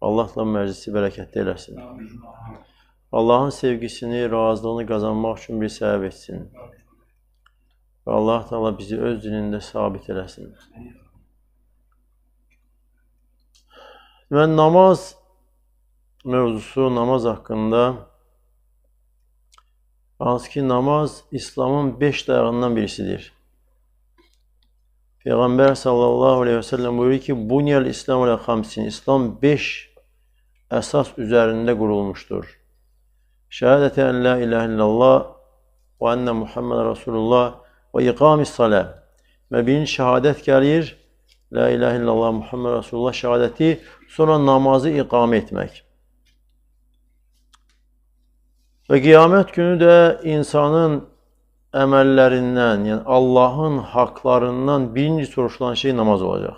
Allahla məclisi bərəkətli eləsin. Allahın sevgisini, razılığını qazanmaq üçün bir səbəb etsin. Və Allah Taala bizi öz dinində sabit eləsin. Və namaz mövzusu, namaz haqqında hansı ki, namaz İslamın 5 dayağından birisidir. Peyğəmbər sallallahu əleyhi və səlləm buyurur ki, "Bunyal İslamu ala xamsin." İslam 5 esas üzerinde kurulmuştur. Şehadete en la ilahe illallah ve enne Muhammed Resulullah ve ikamis salat. Mübin şehadet gelir. La ilahe illallah Muhammed Resulullah şehadeti sonra namazı ikame etmek. Ve kıyamet günü de insanın emellerinden yani Allahın haklarından birinci soruşulan şey namaz olacak.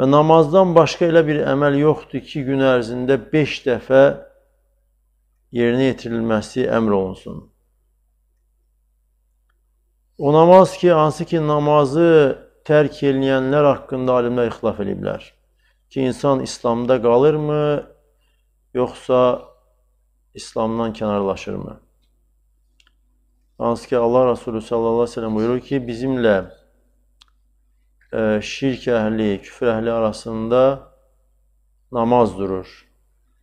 Və namazdan başqa elə bir əməl yoxdur ki, gün ərzində 5 dəfə yerinə yetirilməsi əmr olunsun. O namaz ki, hansı ki namazı tərk edilənlər haqqında alimlər ixtilaf ediblər. Ki, insan İslamda qalırmı, yoxsa İslamdan kənarlaşırmı? Hansı ki, Allah Resulü sallallahu aleyhi ve sellem buyurur ki, bizimlə Ee, şirk ehli, küfür ehli arasında namaz durur.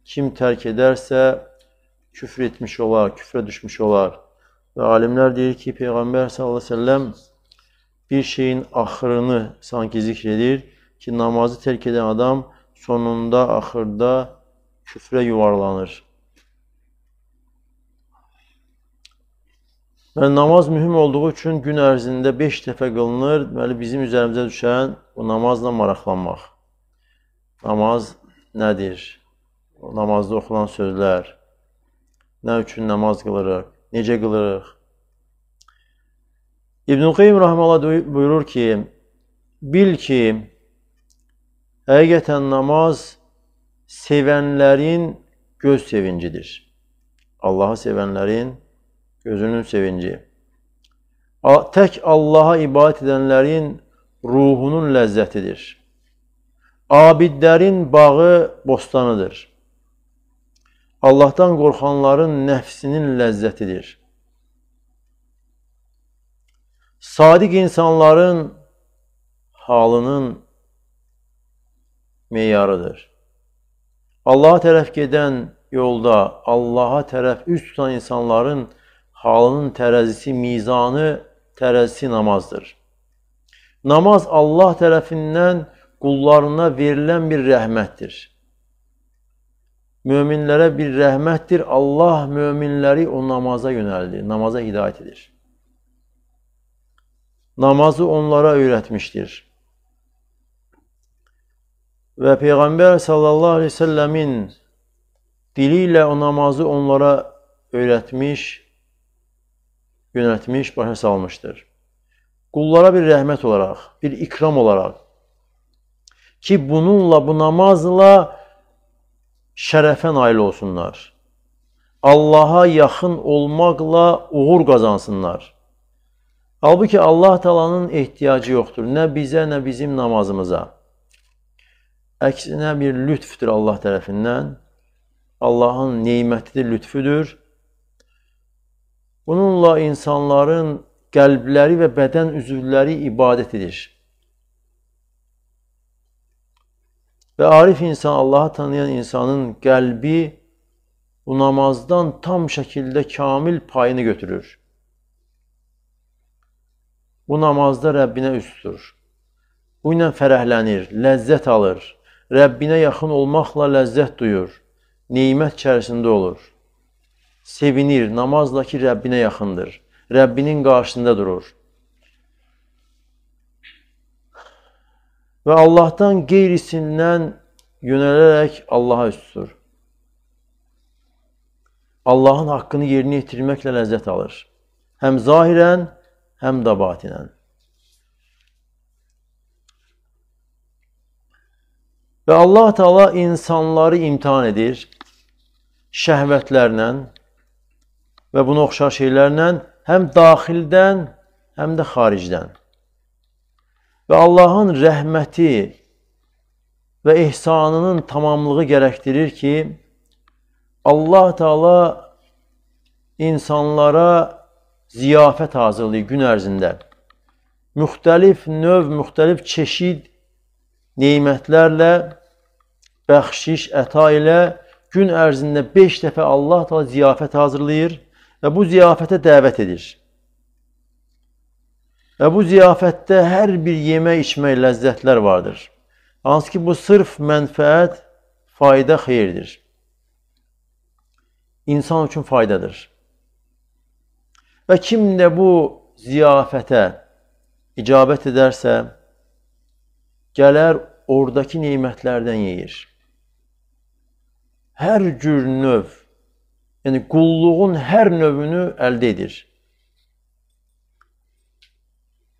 Kim terk ederse küfür etmiş olar, küfre düşmüş olar. Ve alimler diyor ki Peygamber sallallahu aleyhi ve sellem bir şeyin ahırını sanki zikredir ki namazı terk eden adam sonunda ahırda küfre yuvarlanır. Deməli, yəni namaz mühüm olduğu üçün gün ərzində 5 dəfə qılınır. Deməli, bizim üzərimizə düşən o namazla maraqlanmaq. Namaz nədir? O namazda oxulan sözlər. Nə üçün namaz qılırıq? Necə qılırıq? İbn-i Qeym Rahmanallah buyurur ki, bil ki, həqiqətən namaz sevənlərin göz sevincidir. Allahı sevənlərin gözünün sevinci. Tək Allaha ibadət edənlərin ruhunun ləzzətidir. Abidlərin bağı bostanıdır. Allahdan qorxanların nəfsinin ləzzətidir. Sadiq insanların halının meyarıdır. Allaha tərəf gedən yolda Allaha tərəf üz tutan insanların halının tərəzisi, mizanı, tərəzisi namazdır. Namaz Allah tərəfindən qullarına verilən bir rəhmətdir. Möminlərə bir rəhmətdir. Allah möminləri o namaza yönəldir, namaza hidayət edir. Namazı onlara öyrətmişdir. Və Peyğəmbər sallallahu əleyhi və səlləmin dili ilə o namazı onlara öyrətmiş yönəltmiş, başa salmışdır. Qullara bir rəhmət olaraq, bir ikram olaraq ki, bununla, bu namazla şərəfə nail olsunlar. Allaha yaxın olmaqla uğur qazansınlar. Halbuki Allah talanın ehtiyacı yoxdur. Nə bizə, nə bizim namazımıza. Əksinə bir lütfdür Allah tərəfindən. Allahın neymətidir, lütfüdür. Bununla insanların qəlbləri və bədən üzvləri ibadət edir. Və arif insan, Allahı tanıyan insanın qəlbi bu namazdan tam şəkildə kamil payını götürür. Bu namazda Rəbbinə üst tutur. Bu ilə fərəhlənir, ləzzət alır. Rəbbinə yaxın olmaqla ləzzət duyur. Neymət içərisində olur sevinir, namazla ki Rəbbinə yaxındır, Rəbbinin qarşısında durur. Və Allahdan qeyrisindən yönələrək Allaha üst tutur. Allahın haqqını yerinə yetirməklə ləzzət alır. Həm zahirən, həm də batinən. Və Allah Teala insanları imtihan edir şəhvətlərlə, və buna oxşar şeylərlə həm daxildən, həm də xaricdən. Və Allahın rəhməti və ehsanının tamamlığı gərəkdirir ki, Allah Taala insanlara ziyafət hazırlayır gün ərzində. Müxtəlif növ, müxtəlif çeşid nemətlərlə bəxşiş, əta ilə gün ərzində 5 dəfə Allah Taala ziyafət hazırlayır və bu ziyafətə dəvət edir. Və bu ziyafətdə hər bir yemək içmək ləzzətlər vardır. Hansı ki, bu sırf mənfəət, fayda, xeyirdir. İnsan üçün faydadır. Və kim də bu ziyafətə icabət edərsə, gələr oradakı nemətlərdən yeyir. Hər cür növ Yani kulluğun her növünü elde edir.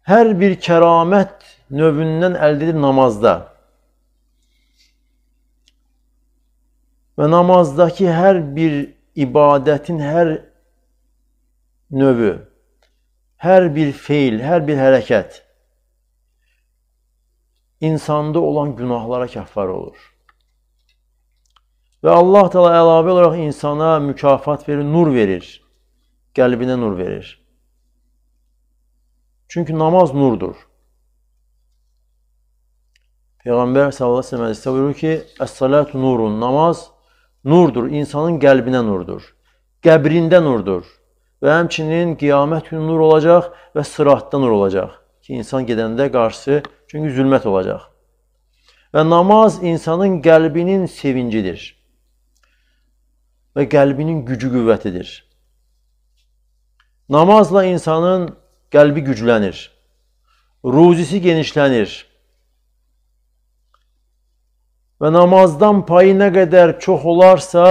Her bir keramet növünden elde edilir namazda. Ve namazdaki her bir ibadetin her növü, her bir fiil, her bir hareket insanda olan günahlara keffar olur. Və Allah təala əlavə olaraq insana mükafat verir, nur verir. Qəlbinə nur verir. Çünki namaz nurdur. Peyğəmbər sallallahu əleyhi və səlləm buyurur ki, "Əs-salatu nurun." Namaz nurdur, insanın qəlbinə nurdur. Qəbrində nurdur. Və həmçinin qiyamət günü nur olacaq və sıratda nur olacaq ki, insan gedəndə qarşısı çünki zülmət olacaq. Və namaz insanın qəlbinin sevincidir və qəlbinin gücü qüvvətidir. Namazla insanın qəlbi güclənir, ruzisi genişlənir və namazdan payı nə qədər çox olarsa,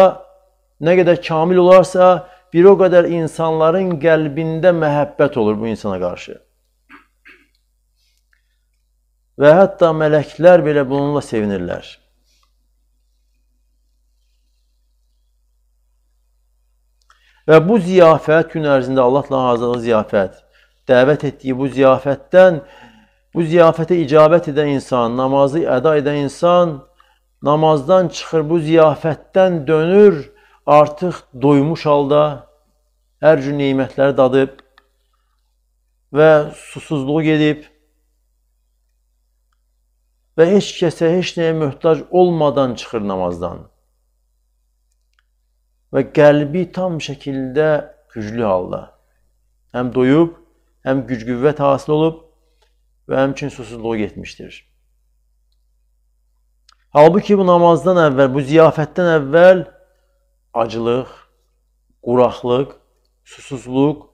nə qədər kamil olarsa, bir o qədər insanların qəlbində məhəbbət olur bu insana qarşı. Və hətta mələklər belə bununla sevinirlər. Və bu ziyafət gün ərzində Allahla hazırlanan ziyafət, dəvət etdiyi bu ziyafətdən bu ziyafətə icabət edən insan, namazı əda edən insan namazdan çıxır, bu ziyafətdən dönür, artıq doymuş halda hər cür nemətləri dadıb və susuzluğu gedib və heç kəsə heç nəyə möhtac olmadan çıxır namazdan və qəlbi tam şəkildə güclü halda həm doyub, həm güc-qüvvət hasil olub və həmçinin susuzluğu getmişdir. Halbuki bu namazdan əvvəl, bu ziyafətdən əvvəl aclıq, quraqlıq, susuzluq,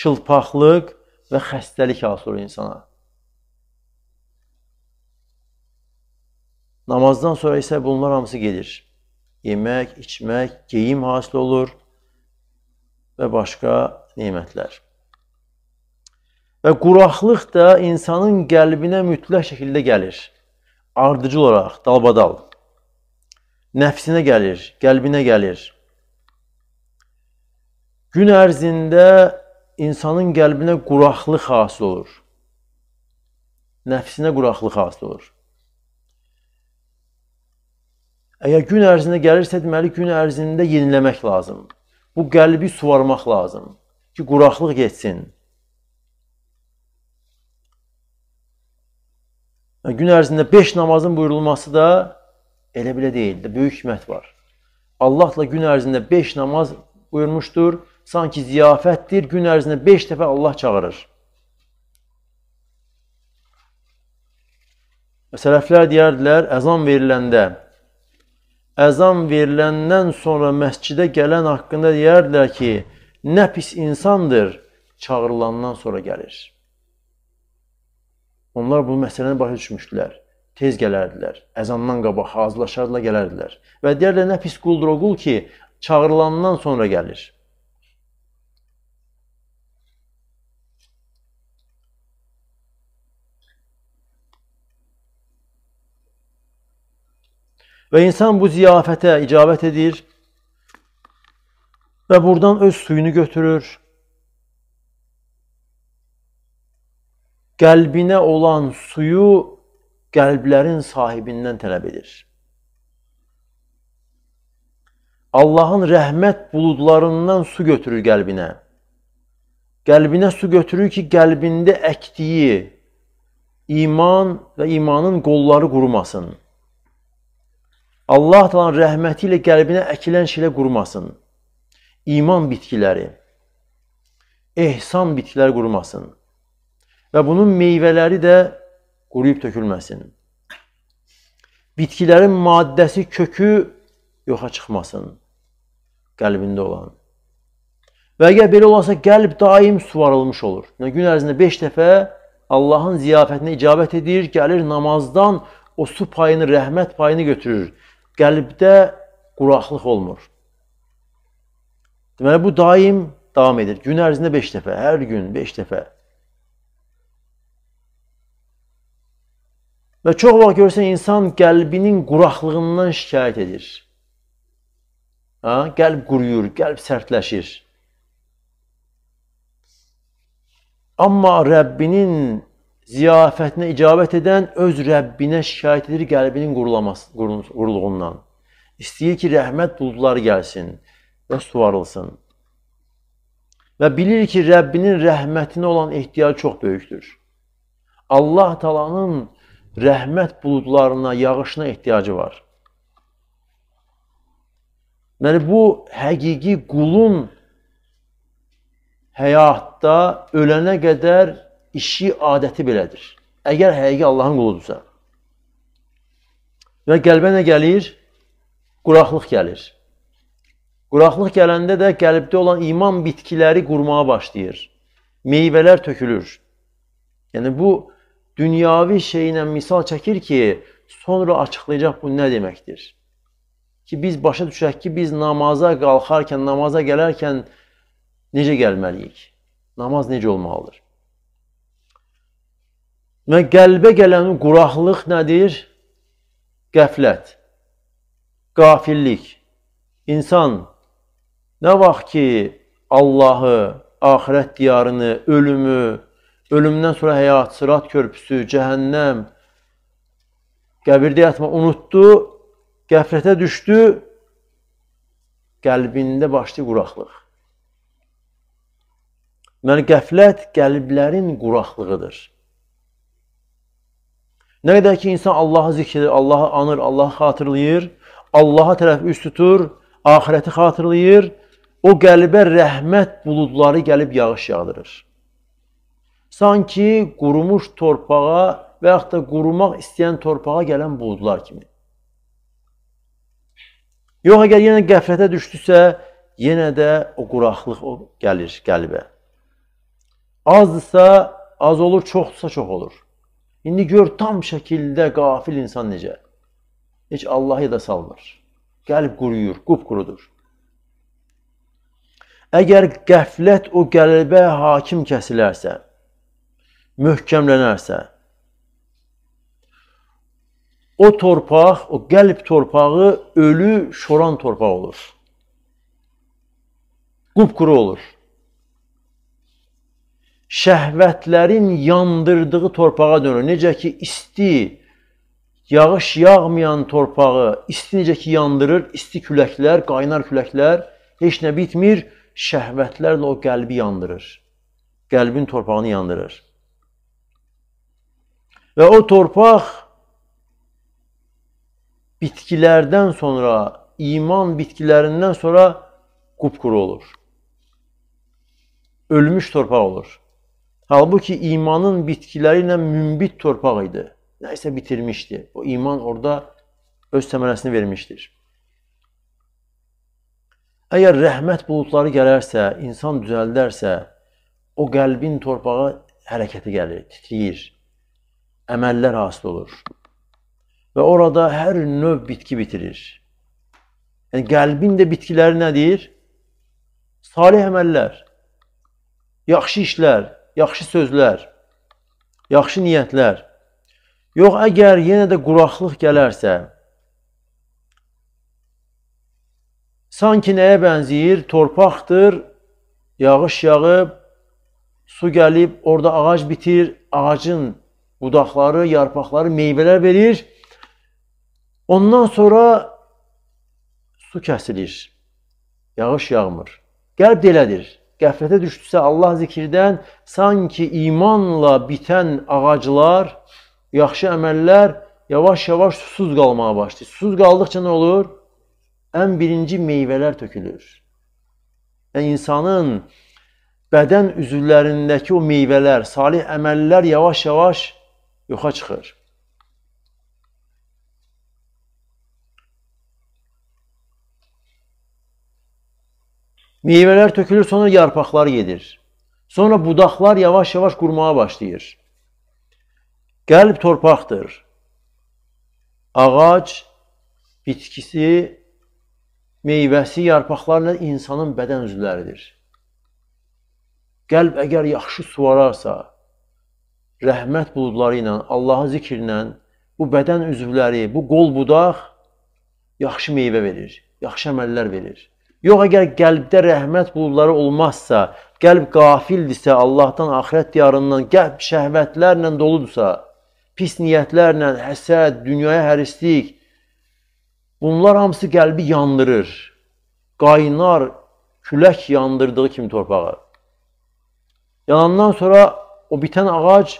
çılpaqlıq və xəstəlik hasil olur insana. Namazdan sonra isə bunlar hamısı gedir yemək, içmək, geyim hasil olur və başqa nemətlər. Və quraqlıq da insanın qəlbinə mütləq şəkildə gəlir. Ardıcı olaraq, dalbadal. Nəfsinə gəlir, qəlbinə gəlir. Gün ərzində insanın qəlbinə quraqlıq hasil olur. Nəfsinə quraqlıq hasil olur. Əgər gün ərzində gəlirsə, deməli gün ərzində yeniləmək lazımdır. Bu qəlbi suvarmaq lazımdır ki, quraqlıq getsin. Gün ərzində 5 namazın buyurulması da elə belə deyildi. Böyük hikmət var. Allahla gün ərzində 5 namaz buyurmuşdur. Sanki ziyafətdir. Gün ərzində 5 dəfə Allah çağırır. Sələflər deyərdilər, əzan veriləndə əzan veriləndən sonra məscidə gələn haqqında deyərdilər ki, nə pis insandır, çağırılandan sonra gəlir. Onlar bu məsələni başa düşmüşdülər. Tez gələrdilər. Əzandan qabaq hazırlaşardılar, gələrdilər. Və deyərlər nə pis quldur o qul ki, çağırılandan sonra gəlir. Və insan bu ziyafətə icabət edir və buradan öz suyunu götürür. Qəlbinə olan suyu qəlblərin sahibindən tələb edir. Allahın rəhmət buludlarından su götürür qəlbinə. Qəlbinə su götürür ki, qəlbində əkdiyi iman və imanın qolları qurumasın. Allah Taala'nın rəhməti ilə qəlbinə əkilən şeylər qurmasın. İman bitkiləri, ehsan bitkiləri qurmasın. Və bunun meyvələri də quruyub tökülməsin. Bitkilərin maddəsi, kökü yoxa çıxmasın qəlbində olan. Və əgər belə olarsa, qəlb daim suvarılmış olur. Yəni, gün ərzində 5 dəfə Allahın ziyafətinə icabət edir, gəlir namazdan o su payını, rəhmət payını götürür qəlbdə quraqlıq olmur. Deməli, bu daim davam edir. Gün ərzində 5 dəfə, hər gün 5 dəfə. Və çox vaxt görürsən, insan qəlbinin quraqlığından şikayət edir. Ha? Qəlb quruyur, qəlb sərtləşir. Amma Rəbbinin ziyafətinə icabət edən öz Rəbbinə şikayət edir qəlbinin quruluğundan. İstəyir ki, rəhmət buludları gəlsin və suvarılsın. Və bilir ki, Rəbbinin rəhmətinə olan ehtiyacı çox böyükdür. Allah talanın rəhmət buludlarına, yağışına ehtiyacı var. Deməli, yəni, bu həqiqi qulun həyatda ölənə qədər işi, adəti belədir. Əgər həqiqi Allahın quludursa. Və qəlbə nə gəlir? Quraqlıq gəlir. Quraqlıq gələndə də qəlbdə olan iman bitkiləri qurmağa başlayır. Meyvələr tökülür. Yəni bu dünyavi şeylə misal çəkir ki, sonra açıqlayacaq bu nə deməkdir. Ki biz başa düşək ki, biz namaza qalxarkən, namaza gələrkən necə gəlməliyik? Namaz necə olmalıdır? Və qəlbə gələn quraqlıq nədir? Qəflət, qafillik. İnsan nə vaxt ki, Allahı, axirət diyarını, ölümü, ölümdən sonra həyat, sırat körpüsü, cəhənnəm, qəbirdə yatma unutdu, qəflətə düşdü, qəlbində başlı quraqlıq. Deməli, qəflət qəlblərin quraqlığıdır. Nə qədər ki, insan Allahı zikr edir, Allahı anır, Allahı xatırlayır, Allaha tərəf üst tutur, axirəti xatırlayır, o qəlbə rəhmət buludları gəlib yağış yağdırır. Sanki qurumuş torpağa və yaxud da qurumaq istəyən torpağa gələn buludlar kimi. Yox, əgər yenə qəflətə düşdüsə, yenə də o quraqlıq o gəlir qəlbə. Azdırsa az olur, çoxdursa çox olur. İndi gör tam şəkildə qafil insan necə. Heç Allahı da salmır. Gəlib quruyur, qupqurudur. Əgər qəflət o qəlbə hakim kəsilərsə, möhkəmlənərsə, o torpaq, o qəlb torpağı ölü şoran torpaq olur. Qupquru olur şəhvətlərin yandırdığı torpağa dönür. Necə ki isti yağış yağmayan torpağı isti necə ki yandırır, isti küləklər, qaynar küləklər heç nə bitmir, şəhvətlərlə o qəlbi yandırır. Qəlbin torpağını yandırır. Və o torpaq bitkilərdən sonra, iman bitkilərindən sonra qupquru olur. Ölmüş torpaq olur. Halbuki imanın bitkiləri ilə mümbit torpaq idi. Nəysə bitirmişdi. O iman orada öz səmərəsini vermişdir. Əgər rəhmət buludları gələrsə, insan düzəldərsə, o qəlbin torpağa hərəkəti gəlir, titriyir. Əməllər hasıl olur. Və orada hər növ bitki bitirir. Yəni qəlbin də bitkiləri nədir? Salih əməllər, yaxşı işlər, yaxşı sözlər, yaxşı niyyətlər. Yox, əgər yenə də quraqlıq gələrsə, sanki nəyə bənzəyir? Torpaqdır, yağış yağıb, su gəlib, orada ağac bitir, ağacın budaqları, yarpaqları meyvələr verir. Ondan sonra su kəsilir, yağış yağmır. Qəlb delədir qəflətə düşdüsə Allah zikirdən sanki imanla bitən ağaclar, yaxşı əməllər yavaş-yavaş susuz qalmağa başlayır. Susuz qaldıqca nə olur? Ən birinci meyvələr tökülür. Yəni insanın bədən üzvlərindəki o meyvələr, salih əməllər yavaş-yavaş yoxa çıxır. Meyvələr tökülür, sonra yarpaqlar yedir. Sonra budaqlar yavaş-yavaş qurmağa başlayır. Qəlb torpaqdır. Ağac, bitkisi, meyvəsi, yarpaqlarla insanın bədən üzvləridir. Qəlb əgər yaxşı suvararsa, rəhmət buludları ilə, Allahı zikirlə bu bədən üzvləri, bu qol budaq yaxşı meyvə verir, yaxşı əməllər verir. Yox əgər qəlbdə rəhmət buludları olmazsa, qəlb qafildirsə, Allahdan, axirət diyarından, qəlb şəhvətlərlə doludursa, pis niyyətlərlə, həsəd, dünyaya hərislik, bunlar hamısı qəlbi yandırır. Qaynar külək yandırdığı kimi torpağı. Yanandan sonra o bitən ağac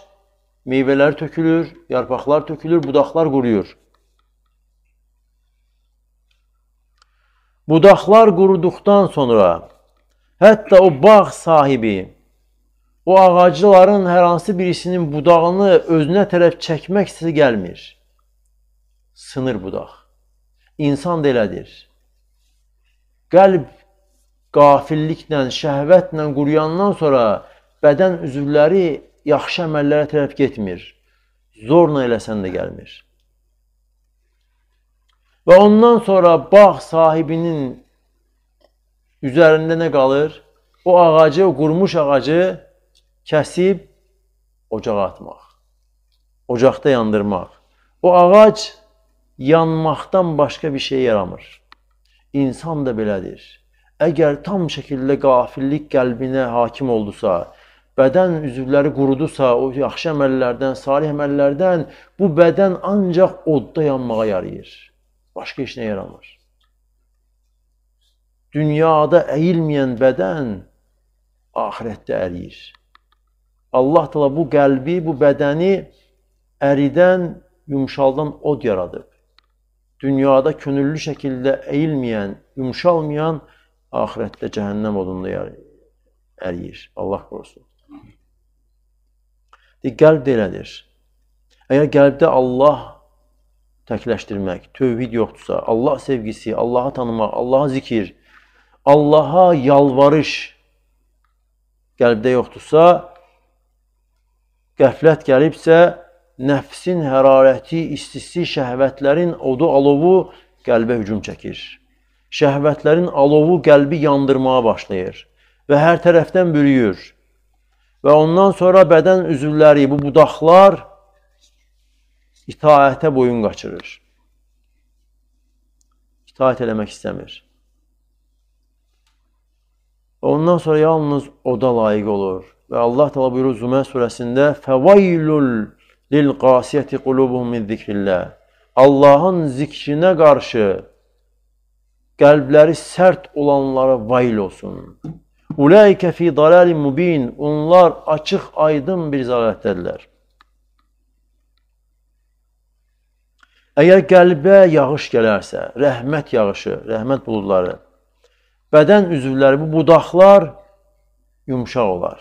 meyvələri tökülür, yarpaqlar tökülür, budaqlar quruyur. budaqlar quruduqdan sonra hətta o bağ sahibi o ağacların hər hansı birisinin budağını özünə tərəf çəkmək hissi gəlmir. Sınır budaq. İnsan da elədir. Qəlb qafilliklə, şəhvətlə quruyandan sonra bədən üzvləri yaxşı əməllərə tərəf getmir. Zorla eləsən də gəlmir. Və ondan sonra bağ sahibinin üzərində nə qalır? O ağacı, o qurmuş ağacı kəsib ocağa atmaq. Ocaqda yandırmaq. O ağac yanmaqdan başqa bir şey yaramır. İnsan da belədir. Əgər tam şəkildə qafillik qəlbinə hakim oldusa, bədən üzvləri qurudusa, o yaxşı əməllərdən, salih əməllərdən bu bədən ancaq odda yanmağa yarayır. Başqa heç nə yaramır. Dünyada əyilməyən bədən axirətdə əriyir. Allah təala bu qəlbi, bu bədəni əridən, yumşaldan od yaradıb. Dünyada könüllü şəkildə əyilməyən, yumşalmayan axirətdə cəhənnəm odunda əriyir. Allah qorusun. Deyir, qəlb də elədir. Əgər qəlbdə Allah təkləşdirmək, tövhid yoxdursa, Allah sevgisi, Allahı tanımaq, Allaha zikir, Allaha yalvarış qəlbdə yoxdursa, qəflət gəlibsə, nəfsin hərarəti, istisi, şəhvətlərin odu, alovu qəlbə hücum çəkir. Şəhvətlərin alovu qəlbi yandırmağa başlayır və hər tərəfdən bürüyür. Və ondan sonra bədən üzvləri, bu budaqlar itaətə boyun qaçırır. İtaət eləmək istəmir. Və ondan sonra yalnız oda layiq olur. Və Allah təala buyurur Zümər surəsində: "Fəvaylul lil qasiyati qulubuhum min zikrillah." Allahın zikrinə qarşı qəlbləri sərt olanlara vayl olsun. Ulaika fi dalalin mubin. Onlar açıq, aydın bir zəlalətdədirlər. Əgər qəlbə yağış gələrsə, rəhmət yağışı, rəhmət buludları, bədən üzvləri, bu budaqlar yumşaq olar.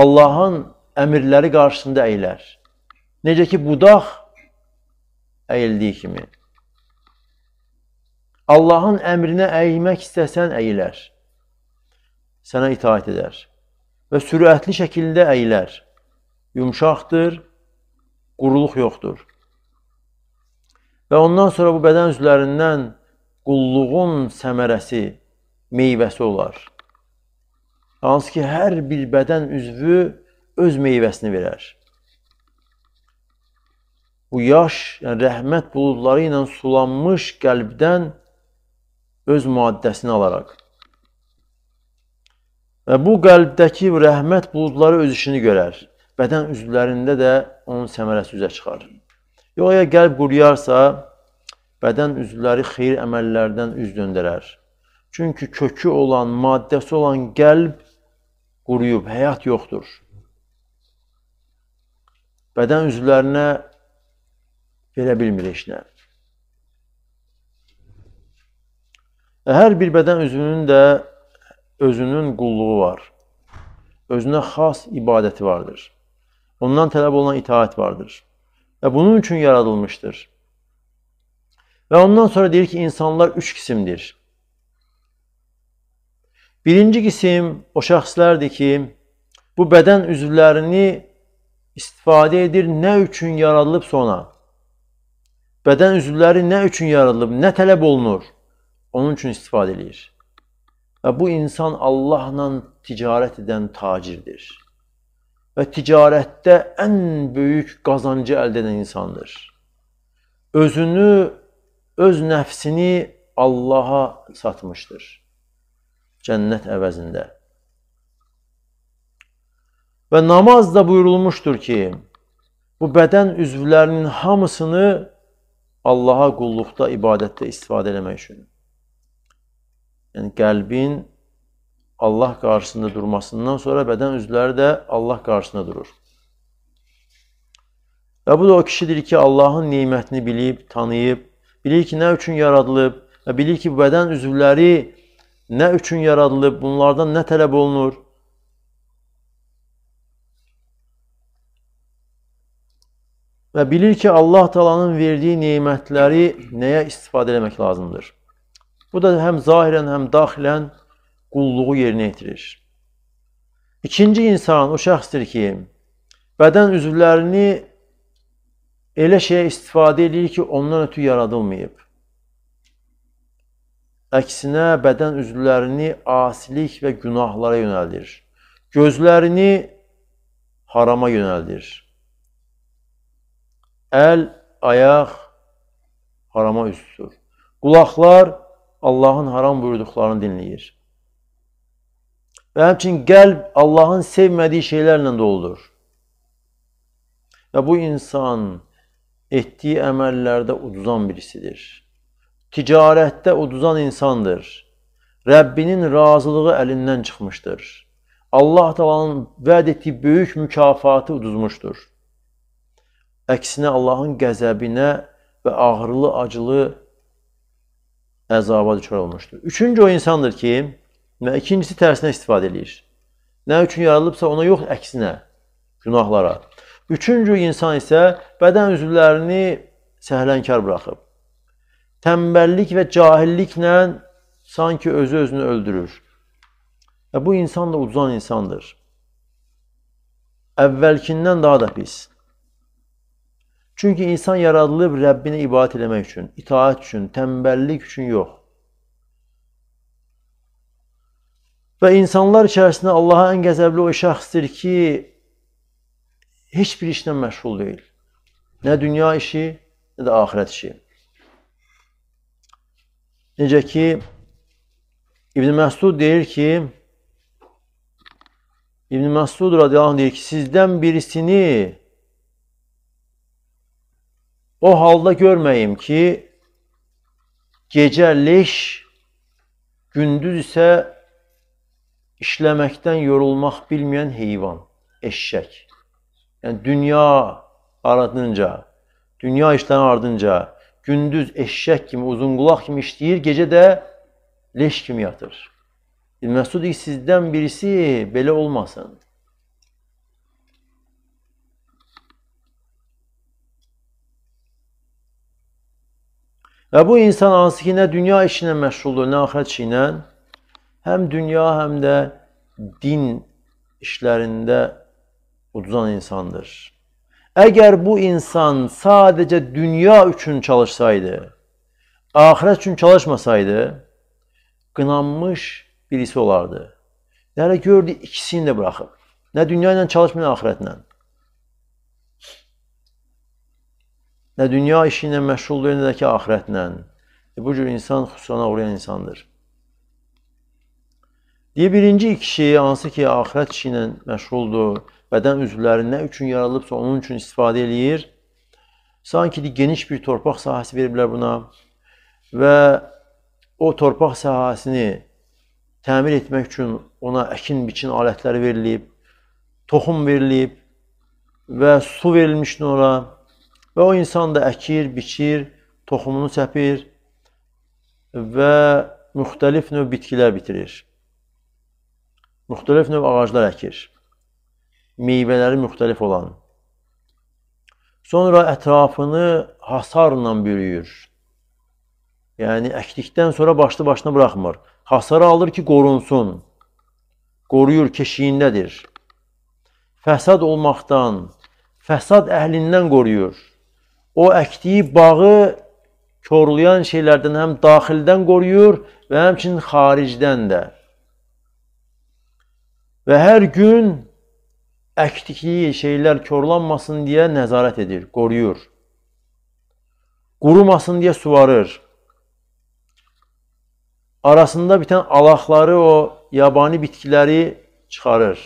Allahın əmirləri qarşısında əyilər. Necə ki, budaq əyildiyi kimi. Allahın əmrinə əyilmək istəsən əyilər. Sənə itaat edər və sürətli şəkildə əyilər. Yumşaqdır, quruluq yoxdur. Və ondan sonra bu bədən üzvlərindən qulluğun səmərəsi, meyvəsi olar. Hansı ki, hər bir bədən üzvü öz meyvəsini verər. Bu yaş, yəni rəhmət buludları ilə sulanmış qəlbdən öz maddəsini alaraq. Və bu qəlbdəki rəhmət buludları öz işini görər bədən üzvlərində də onun səmərəsi üzə çıxar. Yox, əgər qəlb quruyarsa, bədən üzvləri xeyir əməllərdən üz döndərər. Çünki kökü olan, maddəsi olan qəlb quruyub, həyat yoxdur. Bədən üzvlərinə verə bilmir heç nə. Hər bir bədən üzvünün də özünün qulluğu var. Özünə xas ibadəti vardır. Ondan tələb olan itaat vardır. Və bunun üçün yaradılmıştır. Və ondan sonra deyir ki, insanlar üç qisimdir. Birinci qisim o şəxslərdir ki, bu bədən üzvlərini istifadə edir nə üçün yaradılıb sonra. Bədən üzvləri nə üçün yaradılıb, nə tələb olunur? Onun üçün istifadə edir. Və bu insan Allahla ticarət edən tacirdir və ticarətdə ən böyük qazancı əldə edən insandır. Özünü, öz nəfsini Allaha satmışdır. Cənnət əvəzində. Və namaz da buyurulmuşdur ki, bu bədən üzvlərinin hamısını Allaha qulluqda, ibadətdə istifadə etmək üçün. Yəni qəlbin Allah qarşısında durmasından sonra bədən üzvləri də Allah qarşısında durur. Və bu da o kişidir ki, Allahın neymətini bilib, tanıyıb, bilir ki, nə üçün yaradılıb və bilir ki, bu bədən üzvləri nə üçün yaradılıb, bunlardan nə tələb olunur. Və bilir ki, Allah talanın verdiyi neymətləri nəyə istifadə etmək lazımdır. Bu da həm zahirən, həm daxilən qulluğu yerinə yetirir. İkinci insan o şəxsdir ki, bədən üzvlərini elə şeyə istifadə edir ki, ondan ötü yaradılmayıb. Əksinə bədən üzvlərini asilik və günahlara yönəldir. Gözlərini harama yönəldir. Əl, ayaq harama üz tutur. Qulaqlar Allahın haram buyurduqlarını dinləyir. Və həmçin qəlb Allahın sevmədiyi şeylərlə doludur. Və bu insan etdiyi əməllərdə uduzan birisidir. Ticarətdə uduzan insandır. Rəbbinin razılığı əlindən çıxmışdır. Allah Taala'nın vəd etdiyi böyük mükafatı uduzmuşdur. Əksinə Allahın qəzəbinə və ağrılı, acılı əzaba düşər olmuşdur. Üçüncü o insandır ki, Və ikincisi tərsinə istifadə eləyir. Nə üçün yaradılıbsa ona yox, əksinə günahlara. Üçüncü insan isə bədən üzvlərini səhlənkar buraxıb. Tənbəllik və cahilliklə sanki özü özünü öldürür. Və bu insan da ucuzan insandır. Əvvəlkindən daha da pis. Çünki insan yaradılıb Rəbbinə ibadət eləmək üçün, itaat üçün, tənbəllik üçün yox. Və insanlar içərisində Allaha ən qəzəbli o şəxsdir ki, heç bir işlə məşğul deyil. Nə dünya işi, nə də axirət işi. Necə ki, İbn Məsud deyir ki, İbn Məsud radiyallahu anh deyir ki, sizdən birisini o halda görməyim ki, gecə leş, gündüz isə işləməkdən yorulmaq bilməyən heyvan, eşşək. Yəni dünya ardınca, dünya işlərin ardınca gündüz eşşək kimi, uzunqulaq kimi işləyir, gecə də leş kimi yatır. İbn e, Məsud deyir, sizdən birisi belə olmasın. Və bu insan hansı ki, nə dünya işinə məşğuldur, nə axirət işinə, həm dünya, həm də din işlərində uduzan insandır. Əgər bu insan sadəcə dünya üçün çalışsaydı, axirət üçün çalışmasaydı, qınanmış birisi olardı. Nələ gördü, ikisini də buraxıb. Nə dünya ilə çalışmır, nə axirətlə. Nə dünya işi ilə məşğuldur, nə də ki, axirətlə. E, bu cür insan xüsusana uğrayan insandır. Deyə birinci kişi, hansı ki, axirət işi ilə məşğuldur, bədən üzvləri nə üçün yaralıbsa onun üçün istifadə eləyir. Sanki de, geniş bir torpaq sahəsi veriblər buna və o torpaq sahəsini təmir etmək üçün ona əkin-biçin alətləri verilib, toxum verilib və su verilmişdir ona və o insan da əkir, biçir, toxumunu səpir və müxtəlif növ bitkilər bitirir müxtəlif növ ağaclar əkir. Meyvələri müxtəlif olan. Sonra ətrafını hasarla bürüyür. Yəni əkdikdən sonra başlı başına buraxmır. Hasarı alır ki, qorunsun. Qoruyur, keşiyindədir. Fəsad olmaqdan, fəsad əhlindən qoruyur. O əkdiyi bağı korlayan şeylərdən həm daxildən qoruyur və həmçinin xaricdən də və hər gün əkdikliyi şeylər körlanmasın deyə nəzarət edir, qoruyur. Qurumasın deyə suvarır. Arasında bitən alaqları o yabani bitkiləri çıxarır.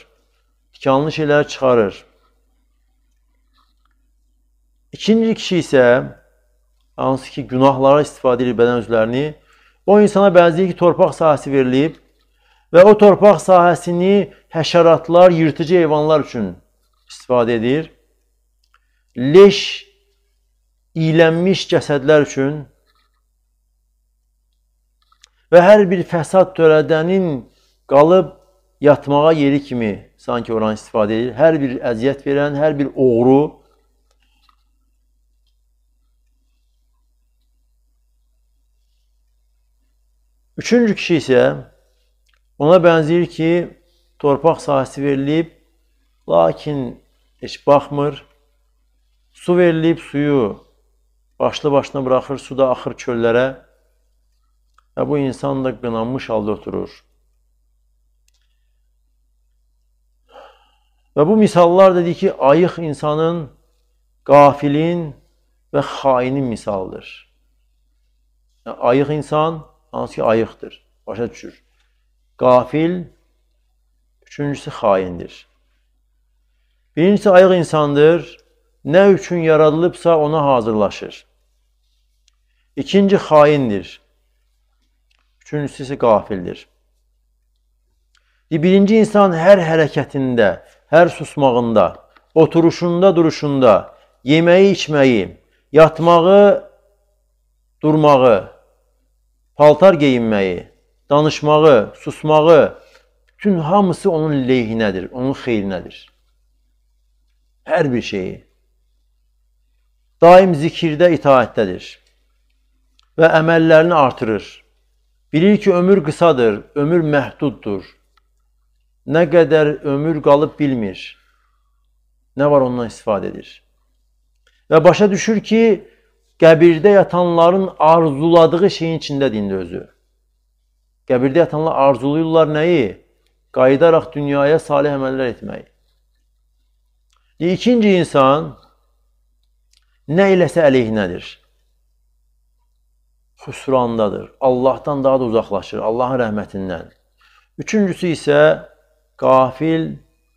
Tikanlı şeyləri çıxarır. İkinci kişi isə hansı ki günahlara istifadə edir bədən üzvlərini, o insana bənzəyir ki, torpaq sahəsi verilib və o torpaq sahəsini həşəratlar, yırtıcı heyvanlar üçün istifadə edir. Leş iylənmiş cəsədlər üçün və hər bir fəsad törədənin qalıb yatmağa yeri kimi sanki oran istifadə edir. Hər bir əziyyət verən, hər bir oğru Üçüncü kişi isə ona bənzəyir ki, torpaq sahəsi verilib, lakin heç baxmır. Su verilib, suyu başlı başına buraxır, su da axır çöllərə. Və bu insan da qınanmış halda oturur. Və bu misallar dedik ki, ayıq insanın qafilin və xainin misalıdır. Yəni, ayıq insan hansı ki ayıqdır, başa düşür. Qafil Üçüncüsü xaindir. Birincisi ayıq insandır. Nə üçün yaradılıbsa ona hazırlaşır. İkinci xaindir. Üçüncüsü isə qafildir. Birinci insan hər hərəkətində, hər susmağında, oturuşunda, duruşunda, yeməyi, içməyi, yatmağı, durmağı, paltar geyinməyi, danışmağı, susmağı, Bütün hamısı onun lehinədir, onun xeyrinədir. Hər bir şeyi. Daim zikirdə itaətdədir və əməllərini artırır. Bilir ki, ömür qısadır, ömür məhduddur. Nə qədər ömür qalıb bilmir. Nə var ondan istifadə edir. Və başa düşür ki, qəbirdə yatanların arzuladığı şeyin içindədir indi özü. Qəbirdə yatanlar arzulayırlar nəyi? qayıdaraq dünyaya salih əməllər etmək. İkinci insan nə eləsə əleyhinədir. Xüsrandadır. Allahdan daha da uzaqlaşır, Allahın rəhmətindən. Üçüncüsü isə qafil,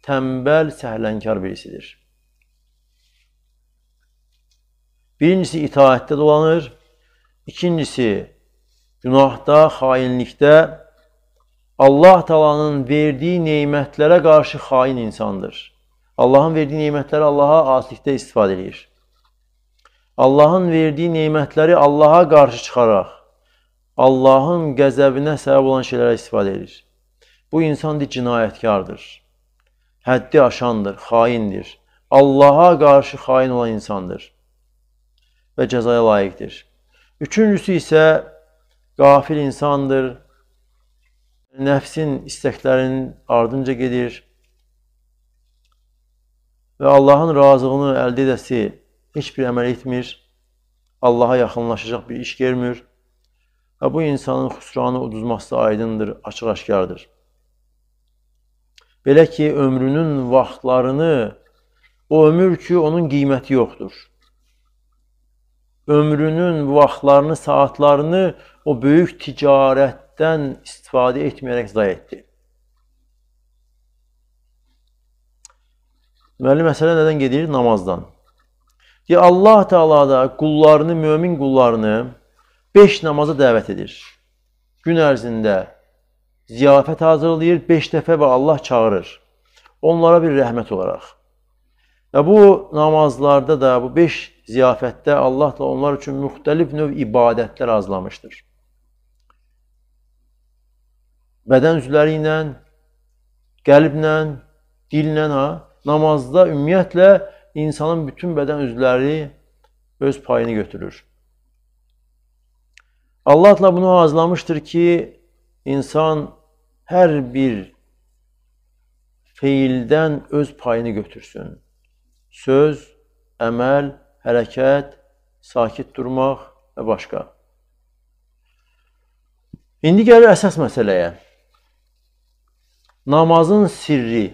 tənbəl, səhlənkar birisidir. Birincisi itaətdə dolanır, ikincisi günahda, xainlikdə, Allah Taala'nın verdiyi nemətlərə qarşı xain insandır. Allahın verdiyi nemətləri Allaha asilikdə istifadə edir. Allahın verdiyi nemətləri Allaha qarşı çıxaraq Allahın qəzəbinə səbəb olan şeylərə istifadə edir. Bu insan da cinayətkardır. Həddi aşandır, xaindir. Allaha qarşı xain olan insandır və cəzaya layiqdir. Üçüncüsü isə qafil insandır, Nəfsin istəklərinin ardınca gedir və Allahın razılığını əldə edəsi heç bir əməl etmir, Allaha yaxınlaşacaq bir iş görmür və bu insanın xüsranı uduzması aydındır, açıq-aşkardır. Belə ki, ömrünün vaxtlarını, o ömür ki, onun qiyməti yoxdur. Ömrünün vaxtlarını, saatlarını o böyük ticarət hikmətdən istifadə etməyərək zay etdi. Deməli, məsələ nədən gedir? Namazdan. Deyə Allah Teala da qullarını, mömin qullarını beş namaza dəvət edir. Gün ərzində ziyafət hazırlayır, beş dəfə və Allah çağırır. Onlara bir rəhmət olaraq. Və bu namazlarda da, bu beş ziyafətdə Allah da onlar üçün müxtəlif növ ibadətlər azlamışdır bədən üzvləri ilə, qəlblə, dillə, ha, namazda ümumiyyətlə insanın bütün bədən üzvləri öz payını götürür. Allah da bunu hazırlamışdır ki, insan hər bir feildən öz payını götürsün. Söz, əməl, hərəkət, sakit durmaq və başqa. İndi gəlir əsas məsələyə namazın sirri,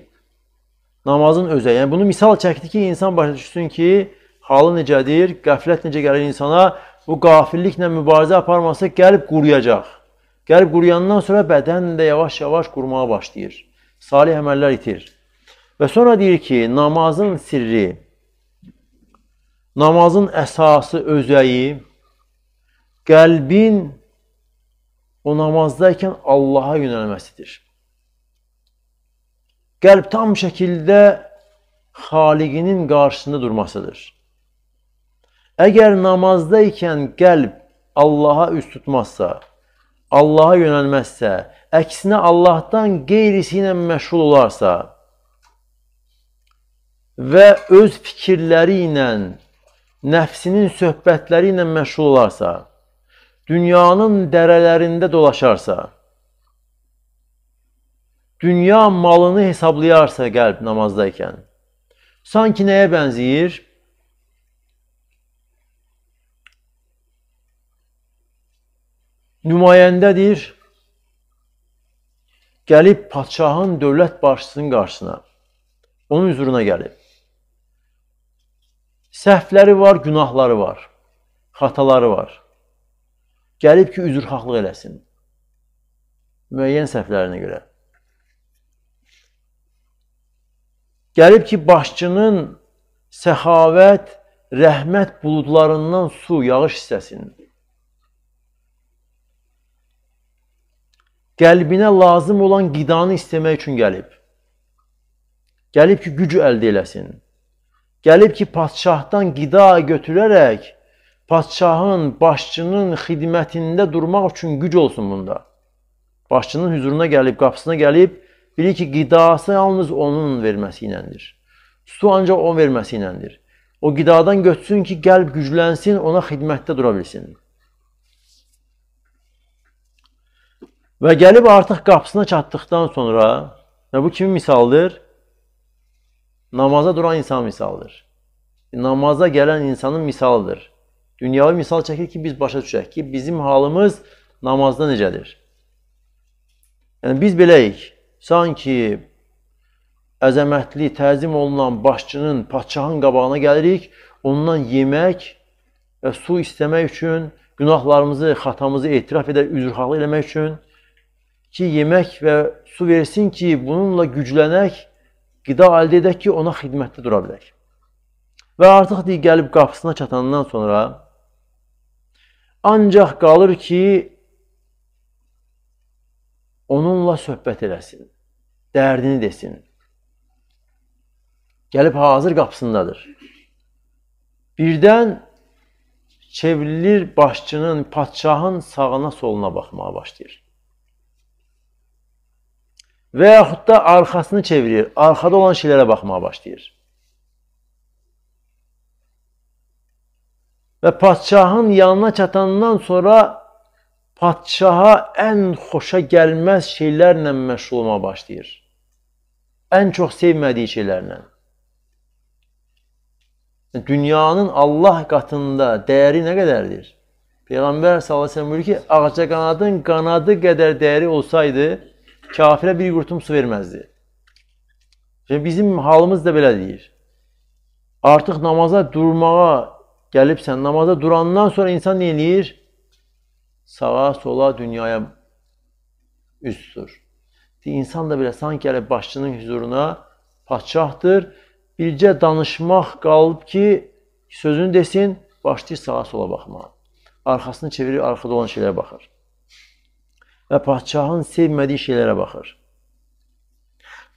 namazın özəyi. Yəni bunu misal çəkdi ki, insan başa düşsün ki, halı necədir, qəflət necə gəlir insana, bu qafilliklə mübarizə aparmasa gəlib quruyacaq. Gəlib quruyandan sonra bədən də yavaş-yavaş qurmağa başlayır. Salih əməllər itir. Və sonra deyir ki, namazın sirri, namazın əsası, özəyi, qəlbin o namazdakən Allaha yönəlməsidir. Qəlb tam şəkildə Xaliqinin qarşısında durmasıdır. Əgər namazda ikən qəlb Allaha üz tutmazsa, Allaha yönəlməzsə, əksinə Allahdan qeyrisi ilə məşğul olarsa və öz fikirləri ilə, nəfsinin söhbətləri ilə məşğul olarsa, dünyanın dərələrində dolaşarsa, dünya malını hesablayarsa qəlb namazdayken, sanki nəyə bənzəyir? Nümayəndədir, gəlib patşahın dövlət başçısının qarşısına, onun üzruna gəlib. Səhvləri var, günahları var, xataları var. Gəlib ki, üzrxahlıq eləsin müəyyən səhvlərinə görə. Gəlib ki, başçının səxavət, rəhmət buludlarından su, yağış hissəsindən. Qəlbinə lazım olan qidanı istəmək üçün gəlib. Gəlib ki, gücü əldə eləsin. Gəlib ki, patşahdan qida götürərək, patşahın, başçının xidmətində durmaq üçün güc olsun bunda. Başçının hüzuruna gəlib, qapısına gəlib, Bilir ki, qidası yalnız onun verməsi iləndir. Su ancaq o verməsi iləndir. O qidadan götürsün ki, qəlb güclənsin, ona xidmətdə dura bilsin. Və gəlib artıq qapısına çatdıqdan sonra, və bu kimi misaldır? Namaza duran insan misaldır. Namaza gələn insanın misalıdır. Dünyavi misal çəkir ki, biz başa düşək ki, bizim halımız namazda necədir? Yəni biz beləyik sanki əzəmətli, təzim olunan başçının, padşahın qabağına gəlirik, ondan yemək və su istəmək üçün, günahlarımızı, xatamızı etiraf edər, üzrxalı eləmək üçün ki, yemək və su versin ki, bununla güclənək, qida əldə edək ki, ona xidmətdə dura bilək. Və artıq deyil, gəlib qapısına çatandan sonra ancaq qalır ki, onunla söhbət eləsin, dərdini desin. Gəlib hazır qapısındadır. Birdən çevrilir başçının, padşahın sağına, soluna baxmağa başlayır. Və yaxud da arxasını çevirir, arxada olan şeylərə baxmağa başlayır. Və padşahın yanına çatandan sonra padşaha ən xoşa gəlməz şeylərlə məşğul olmağa başlayır. Ən çox sevmədiyi şeylərlə. Dünyanın Allah qatında dəyəri nə qədərdir? Peyğəmbər sallallahu əleyhi və səlləm buyurur ki, ağcaqanadın qanadı qədər dəyəri olsaydı, kafirə bir qurtum su verməzdi. Çünki yəni bizim halımız da belə deyir. Artıq namaza durmağa gəlibsən, namaza durandan sonra insan nə eləyir? sağa sola dünyaya üz tutur. İnsan da belə sanki hələ başçının huzuruna padşahdır. Bircə danışmaq qalıb ki, sözünü desin, başlayır sağa sola baxmağa. Arxasını çevirir, arxada olan şeylərə baxır. Və padşahın sevmədiyi şeylərə baxır.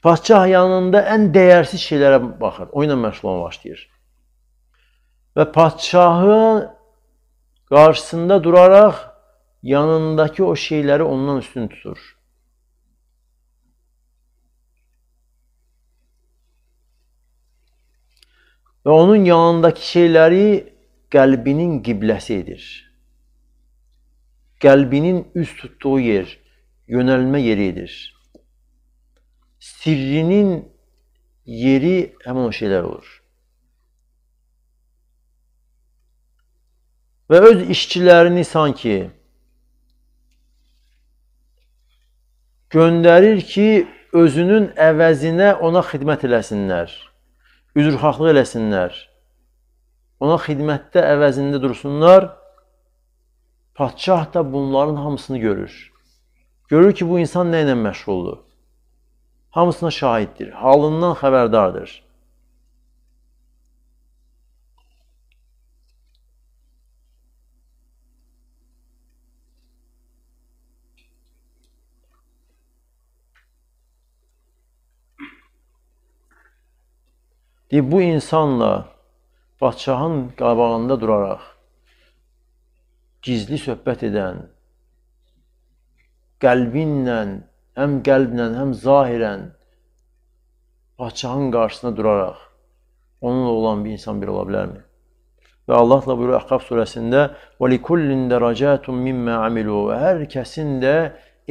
Padşah yanında ən dəyərsiz şeylərə baxır. O ilə məşğul olmağa başlayır. Və padşahın qarşısında duraraq yanındakı o şeyləri ondan üstün tutur. Və onun yanındakı şeyləri qəlbinin qibləsidir. Qəlbinin üst tutduğu yer, yönəlmə yeridir. Sirrinin yeri həmin o şeylər olur. Və öz işçilərini sanki göndərir ki, özünün əvəzinə ona xidmət eləsinlər, üzrxahlıq eləsinlər, ona xidmətdə əvəzində dursunlar. Padşah da bunların hamısını görür. Görür ki, bu insan nə ilə məşğuldur. Hamısına şahiddir, halından xəbərdardır. Deyir, bu insanla padşahın qabağında duraraq gizli söhbət edən, qəlbinlə, həm qəlblə, həm zahirən padşahın qarşısında duraraq onunla olan bir insan bir ola bilərmi? Və Allahla buyurur Əhqaf surəsində: "Və likullin dərəcətun mimma amilu" və hər kəsin də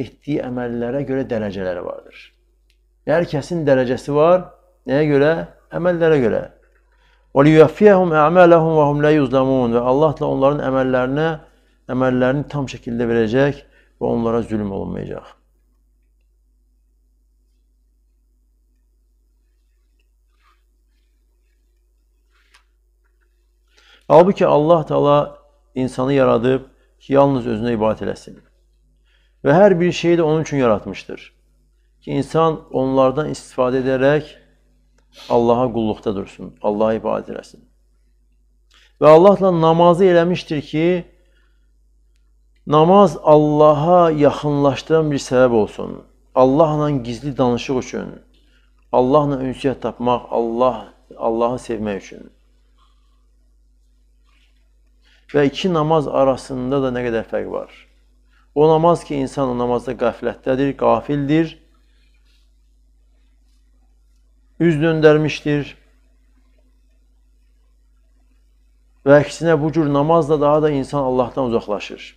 etdiyi əməllərə görə dərəcələri vardır. Hər kəsin dərəcəsi var. Nəyə görə? əməllərə görə. وَلِيُوَفِّيَهُمْ əmələhum və hum la yuzlamun və Allah da onların əməllərinə əməllərini tam şəkildə verəcək və onlara zülm olunmayacaq. Halbuki Allah Teala insanı yaradıb ki, yalnız özünə ibadət eləsin. Və hər bir şeyi də onun üçün yaratmışdır. Ki, insan onlardan istifadə edərək Allaha qulluqda dursun, Allaha ibadət eləsin. Və Allahla namazı eləmişdir ki, namaz Allaha yaxınlaşdıran bir səbəb olsun. Allahla gizli danışıq üçün, Allahla ünsiyyət tapmaq, Allah Allahı sevmək üçün. Və iki namaz arasında da nə qədər fərq var. O namaz ki, insan o namazda qəflətdədir, qafildir yüz döndürmüştür. Və əksinə bu cür namazla daha da insan Allah'tan uzaqlaşır.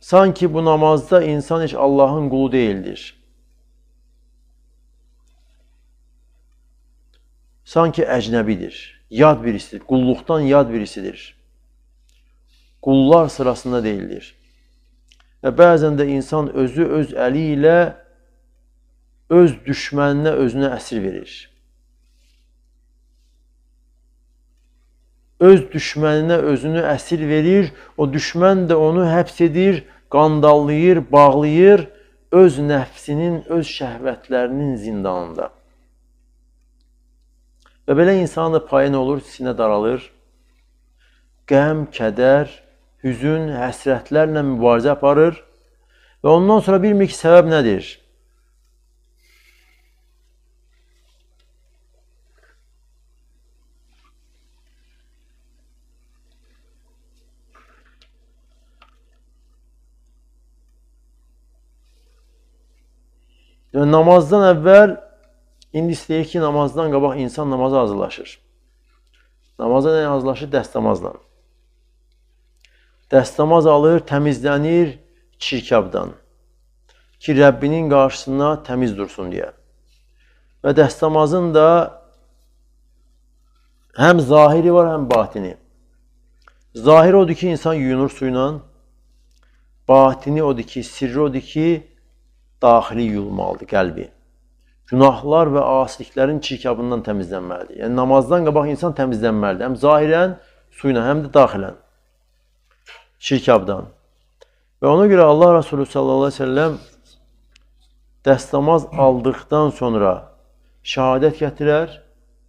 Sanki bu namazda insan hiç Allah'ın qulu değildir. Sanki əcnəbidir, yad birisidir, qulluqdan yad birisidir. Qullar sırasında değildir. Və bəzən də insan özü öz əli ilə öz düşməninə özünə əsir verir. Öz düşməninə özünü əsir verir, o düşmən də onu həbs edir, qandallayır, bağlayır öz nəfsinin, öz şəhvətlərinin zindanında. Və belə insanın da payı nə olur? Sinə daralır. Qəm, kədər, hüzün, həsrətlərlə mübarizə aparır və ondan sonra bilmir ki, səbəb nədir? Və yəni namazdan əvvəl, indi istəyir ki, namazdan qabaq insan namaza hazırlaşır. Namaza nə hazırlaşır? Dəst namazla dəstəmaz alır, təmizlənir çirkabdan ki, Rəbbinin qarşısına təmiz dursun deyə. Və dəstəmazın da həm zahiri var, həm batini. Zahir odur ki, insan yuyunur suyla, batini odur ki, sirri odur ki, daxili yuyulmalıdır qəlbi. Günahlar və asiliklərin çirkabından təmizlənməlidir. Yəni namazdan qabaq insan təmizlənməlidir. Həm zahirən, suyla, həm də daxilən. şirkabdan. ve ona göre Allah Resulü sallallahu aleyhi ve sellem dəstəmaz aldıqdan sonra şəhadət gətirər,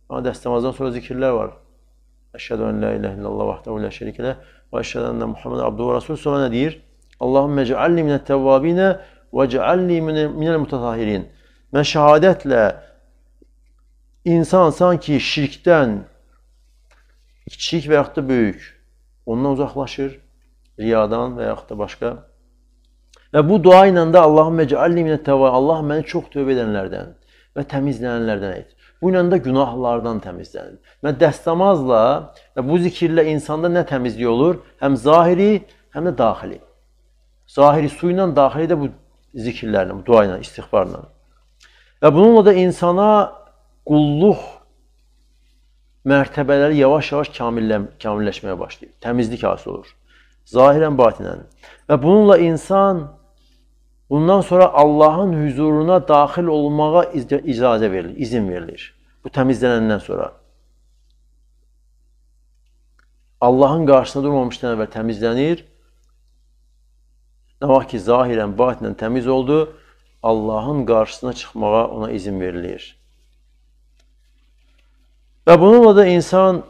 ama dəstəmazdan sonra zikirler var. Əşhədə ən la iləhə illallah vəhdəhu la şərikə leh və əşhədə ennə Muhammed abduhu rasul. Sonra nə deyir? Allahümme cealni minət təvvabinə və cealni minəl mutatahirin. Mən şəhadətlə insan sanki şirkten kiçik və yaxud da böyük ondan uzaklaşır. riyadan və yaxud da başqa. Və bu dua ilə də Allahümmə cəalni minət təvə, Allah məni çox tövbə edənlərdən və təmizlənənlərdən et. Bu ilə də günahlardan təmizlənir. Və dəstəmazla və bu zikirlə insanda nə təmizlik olur? Həm zahiri, həm də daxili. Zahiri su ilə, daxili də bu zikirlərlə, bu dua ilə, istighfarla. Və bununla da insana qulluq mərtəbələri yavaş-yavaş kamilləşməyə başlayır. Təmizlik hasil olur. Zahirən, batinən. Və bununla insan bundan sonra Allahın hüzuruna daxil olmağa icazə verilir, izin verilir. Bu təmizlənəndən sonra. Allahın qarşısında durmamışdan əvvəl təmizlənir. Nə vaxt ki, zahirən, batinən təmiz oldu, Allahın qarşısına çıxmağa ona izin verilir. Və bununla da insan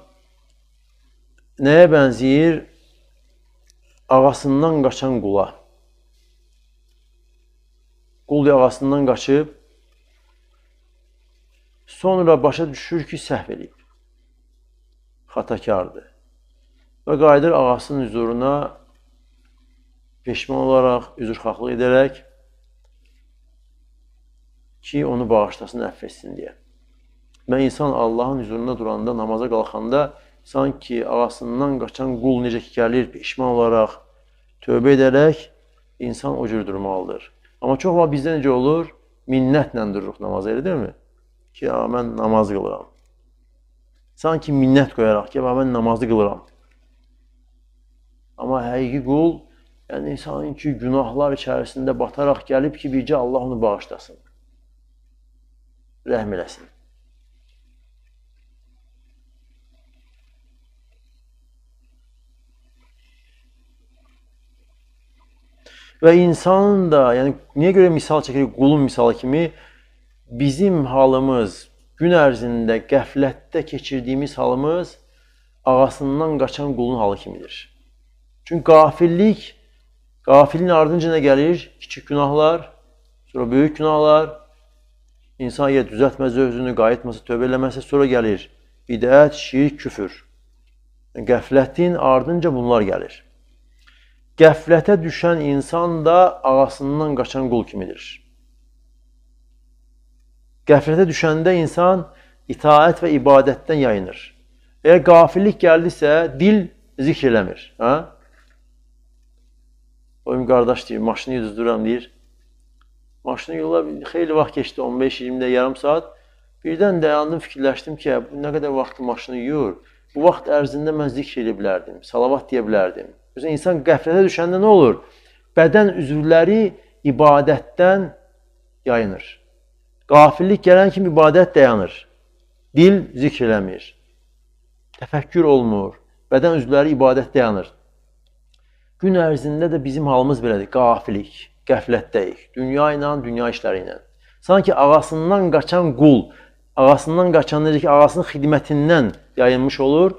nəyə bənzəyir? ağasından qaçan qula. Qul ağasından qaçıb, sonra başa düşür ki, səhv edib, xatakardır və qayıdır ağasının hüzuruna peşman olaraq, üzrxahlıq edərək ki, onu bağışlasın, əff etsin deyə. Mən insan Allahın hüzurunda duranda, namaza qalxanda sanki ağasından qaçan qul necə ki, gəlir peşman olaraq, tövbə edərək insan o cür durmalıdır. Amma çox vaxt bizdə necə olur? Minnətlə dururuq namaza, elə deyilmi? Ki, ya, mən namaz qılıram. Sanki minnət qoyaraq ki, ya, mən namazı qılıram. Amma həqiqi qul, yəni sanki günahlar içərisində bataraq gəlib ki, bircə Allah onu bağışlasın, rəhm eləsin. Və insanın da, yəni niyə görə misal çəkirik qulun misalı kimi bizim halımız gün ərzində qəflətdə keçirdiyimiz halımız ağasından qaçan qulun halı kimidir. Çünki qafillik, qafilin ardınca nə gəlir? Kiçik günahlar, sonra böyük günahlar, insan ya düzəltməzsə özünü, qayıtmasa, tövbə eləməsə sonra gəlir bidət, şirk, küfür. Yəni, qəflətin ardınca bunlar gəlir. Qəflətə düşən insan da ağasından qaçan qul kimidir. Qəflətə düşəndə insan itaət və ibadətdən yayınır. Əgər qafillik gəldisə, dil zikr eləmir. Hə? Oyum qardaş deyir, maşını düzdürəm deyir. Maşını yolla xeyli vaxt keçdi, 15-20 də yarım saat. Birdən dayandım, fikirləşdim ki, bu nə qədər vaxtı maşını yuyur. Bu vaxt ərzində mən zikr edə bilərdim, salavat deyə bilərdim insan qəflətə düşəndə nə olur? Bədən üzvləri ibadətdən yayınır. Qafillik gələn kimi ibadət dayanır. Dil zikr eləmir. Təfəkkür olmur. Bədən üzvləri ibadət dayanır. Gün ərzində də bizim halımız belədir. Qafilik, qəflətdəyik. Dünya ilə, dünya işləri ilə. Sanki ağasından qaçan qul, ağasından qaçan necə ki, ağasının xidmətindən yayınmış olur.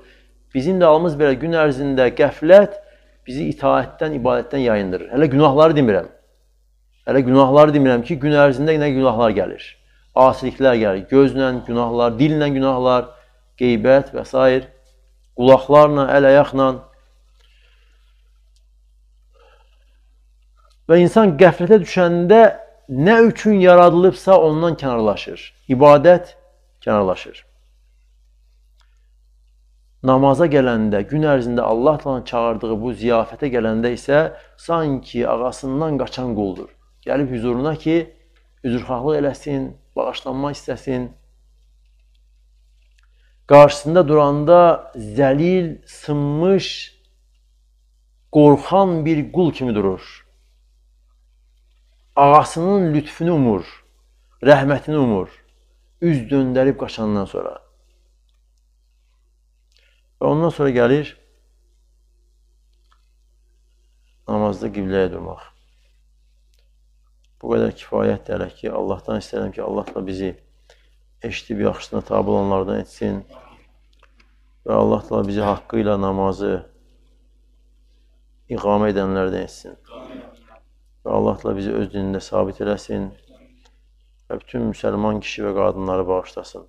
Bizim də halımız belə gün ərzində qəflət bizi itaətdən, ibadətdən yayındırır. Hələ günahları demirəm. Hələ günahları demirəm ki, gün ərzində nə günahlar gəlir. Asiliklər gəlir. Gözlə günahlar, dillə günahlar, qeybət və s. Qulaqlarla, əl-ayaqla. Və insan qəflətə düşəndə nə üçün yaradılıbsa ondan kənarlaşır. İbadət kənarlaşır namaza gələndə, gün ərzində Allahla çağırdığı bu ziyafətə gələndə isə sanki ağasından qaçan quldur. Gəlib huzuruna ki, üzrxahlıq eləsin, bağışlanma istəsin. Qarşısında duranda zəlil, sınmış, qorxan bir qul kimi durur. Ağasının lütfünü umur, rəhmətini umur. Üz döndərib qaçandan sonra. Və ondan sonra gəlir namazda qibləyə durmaq. Bu qədər kifayət dərək ki, Allahdan istəyirəm ki, Allah da bizi eşidib yaxşısına tabi olanlardan etsin və Allah da bizi haqqı ilə namazı iqamə edənlərdən etsin. Və Allah da bizi öz dinində sabit eləsin və bütün müsəlman kişi və qadınları bağışlasın.